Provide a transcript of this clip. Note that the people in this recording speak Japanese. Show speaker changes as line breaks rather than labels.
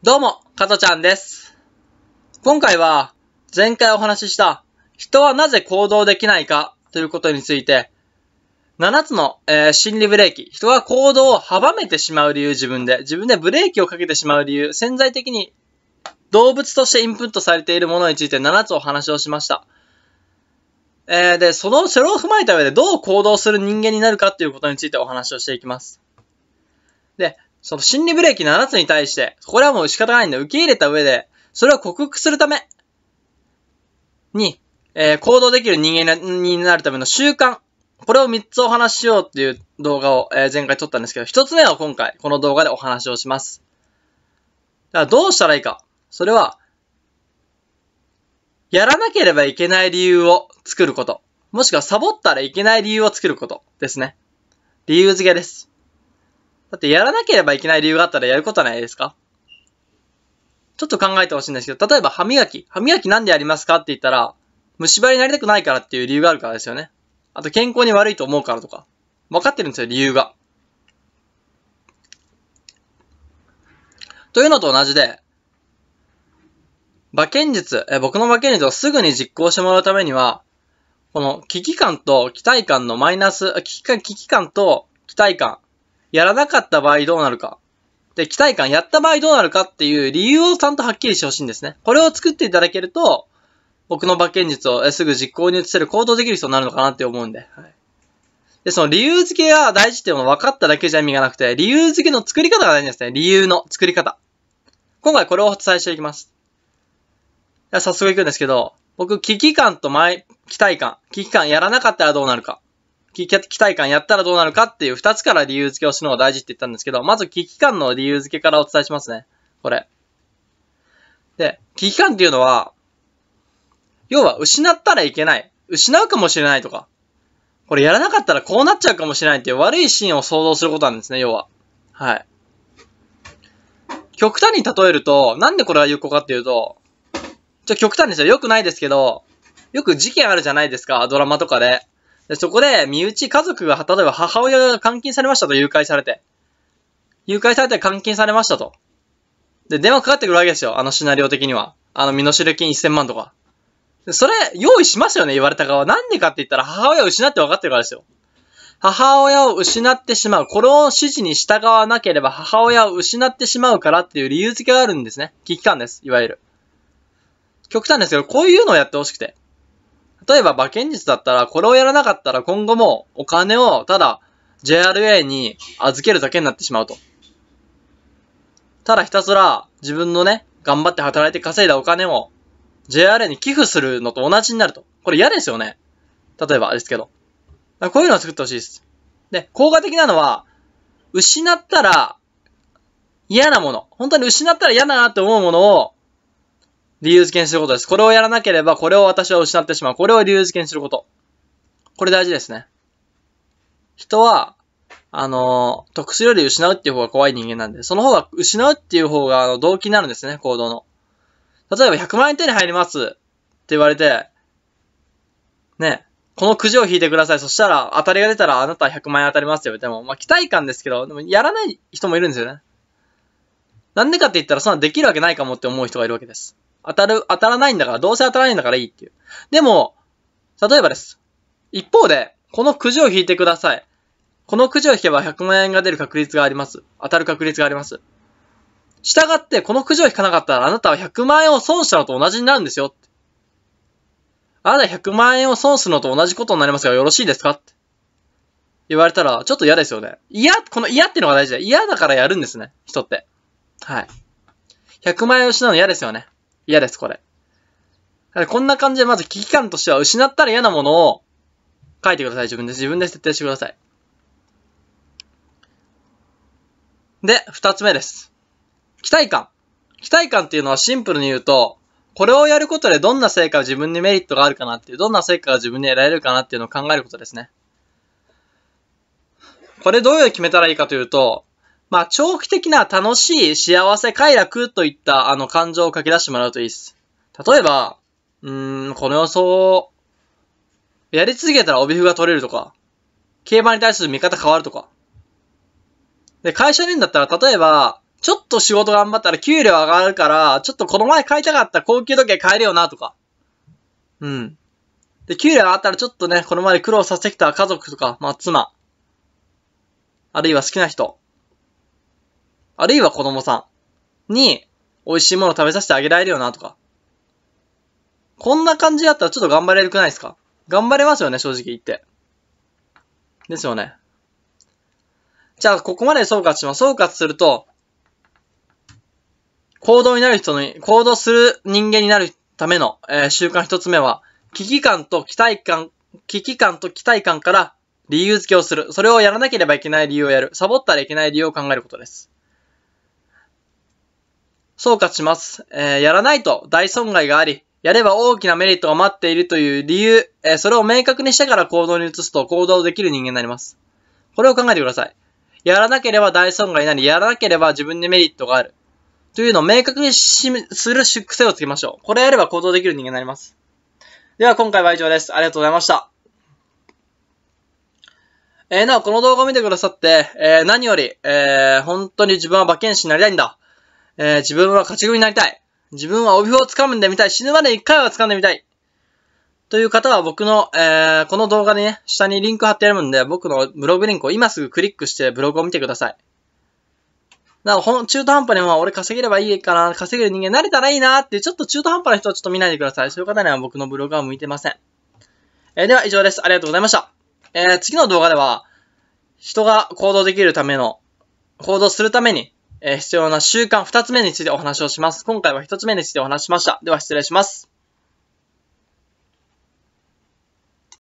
どうも、加とちゃんです。今回は、前回お話しした、人はなぜ行動できないかということについて、7つの、えー、心理ブレーキ、人が行動を阻めてしまう理由自分で、自分でブレーキをかけてしまう理由、潜在的に動物としてインプットされているものについて7つお話をしました。えー、で、その、それを踏まえた上でどう行動する人間になるかということについてお話をしていきます。で、その心理ブレーキ7つに対して、これはもう仕方ないんだ。受け入れた上で、それを克服するために、えー、行動できる人間になるための習慣。これを3つお話ししようっていう動画を、えー、前回撮ったんですけど、1つ目は今回、この動画でお話をします。だからどうしたらいいか。それは、やらなければいけない理由を作ること。もしくはサボったらいけない理由を作ることですね。理由付けです。だってやらなければいけない理由があったらやることはないですかちょっと考えてほしいんですけど、例えば歯磨き。歯磨きなんでやりますかって言ったら、虫歯になりたくないからっていう理由があるからですよね。あと健康に悪いと思うからとか。分かってるんですよ、理由が。というのと同じで、馬剣術、え僕の馬剣術をすぐに実行してもらうためには、この危機感と期待感のマイナス、危機感、危機感と期待感やらなかった場合どうなるか。で、期待感やった場合どうなるかっていう理由をちゃんとはっきりしてほしいんですね。これを作っていただけると、僕の馬券術をすぐ実行に移せる行動できる人になるのかなって思うんで。はい、で、その理由付けが大事っていうのを分かっただけじゃ意味がなくて、理由付けの作り方が大事ですね。理由の作り方。今回これをお伝えしていきます。早速いくんですけど、僕、危機感と前、期待感。危機感やらなかったらどうなるか。危機待感やったらどうなるかっていう2つから理由付けをするのが大事って言ったんですけど、まず危機感の理由付けからお伝えしますね。これ。で、危機感っていうのは、要は失ったらいけない。失うかもしれないとか。これやらなかったらこうなっちゃうかもしれないっていう悪いシーンを想像することなんですね、要は。はい。極端に例えると、なんでこれは有効かっていうと、ちょ、極端ですよ。良くないですけど、よく事件あるじゃないですか、ドラマとかで。で、そこで、身内家族が、例えば母親が監禁されましたと誘拐されて。誘拐されて監禁されましたと。で、電話かかってくるわけですよ。あのシナリオ的には。あの、身の代金1000万とか。それ、用意しますよね、言われた側。なんでかって言ったら、母親を失って分かってるからですよ。母親を失ってしまう。これを指示に従わなければ、母親を失ってしまうからっていう理由付けがあるんですね。危機感です。いわゆる。極端ですけど、こういうのをやってほしくて。例えば馬券術だったら、これをやらなかったら今後もお金をただ JRA に預けるだけになってしまうと。ただひたすら自分のね、頑張って働いて稼いだお金を JRA に寄付するのと同じになると。これ嫌ですよね。例えばですけど。こういうのを作ってほしいです。で、効果的なのは、失ったら嫌なもの。本当に失ったら嫌だなって思うものを理由付けにすることです。これをやらなければ、これを私は失ってしまう。これを理由付けにすること。これ大事ですね。人は、あの、得するより失うっていう方が怖い人間なんで、その方が、失うっていう方が、あの、動機になるんですね、行動の。例えば、100万円手に入りますって言われて、ね、このくじを引いてください。そしたら、当たりが出たら、あなたは100万円当たりますって言われても、まあ、期待感ですけど、でも、やらない人もいるんですよね。なんでかって言ったら、そんなできるわけないかもって思う人がいるわけです。当たる、当たらないんだから、どうせ当たらないんだからいいっていう。でも、例えばです。一方で、このくじを引いてください。このくじを引けば100万円が出る確率があります。当たる確率があります。従って、このくじを引かなかったら、あなたは100万円を損したのと同じになるんですよ。あなた100万円を損するのと同じことになりますが、よろしいですかって言われたら、ちょっと嫌ですよね。嫌、この嫌っていうのが大事で、嫌だからやるんですね。人って。はい。100万円を失うの嫌ですよね。嫌です、これ。こんな感じでまず危機感としては失ったら嫌なものを書いてください、自分で。自分で設定してください。で、二つ目です。期待感。期待感っていうのはシンプルに言うと、これをやることでどんな成果が自分にメリットがあるかなっていう、どんな成果が自分に得られるかなっていうのを考えることですね。これどういう決めたらいいかというと、まあ、長期的な楽しい、幸せ、快楽といったあの感情を書き出してもらうといいです。例えば、うーん、この予想、やり続けたら帯符が取れるとか、競馬に対する見方変わるとか。で、会社人だったら、例えば、ちょっと仕事頑張ったら給料上がるから、ちょっとこの前買いたかった高級時計買えるよな、とか。うん。で、給料上がったらちょっとね、この前苦労させてきた家族とか、まあ妻。あるいは好きな人。あるいは子供さんに美味しいもの食べさせてあげられるよなとか。こんな感じだったらちょっと頑張れるくないですか頑張れますよね、正直言って。ですよね。じゃあ、ここまで総括します。総括すると、行動になる人の、行動する人間になるための、えー、習慣一つ目は、危機感と期待感、危機感と期待感から理由付けをする。それをやらなければいけない理由をやる。サボったらいけない理由を考えることです。総括します。えー、やらないと大損害があり、やれば大きなメリットが待っているという理由、えー、それを明確にしてから行動に移すと行動できる人間になります。これを考えてください。やらなければ大損害になり、やらなければ自分にメリットがある。というのを明確にする癖をつけましょう。これやれば行動できる人間になります。では今回は以上です。ありがとうございました。えー、なお、この動画を見てくださって、えー、何より、えー、本当に自分は馬券士になりたいんだ。えー、自分は勝ち組になりたい。自分は帯を掴んでみたい。死ぬまで一回は掴んでみたい。という方は僕の、えー、この動画でね、下にリンク貼ってあるんで、僕のブログリンクを今すぐクリックしてブログを見てください。なんかほん、中途半端に、まあ、俺稼げればいいかな、稼げる人間になれたらいいなっていう、ちょっと中途半端な人はちょっと見ないでください。そういう方には僕のブログは向いてません。えー、では以上です。ありがとうございました。えー、次の動画では、人が行動できるための、行動するために、え必要な習慣2つ目についてお話をします。今回は1つ目についてお話しました。では失礼します。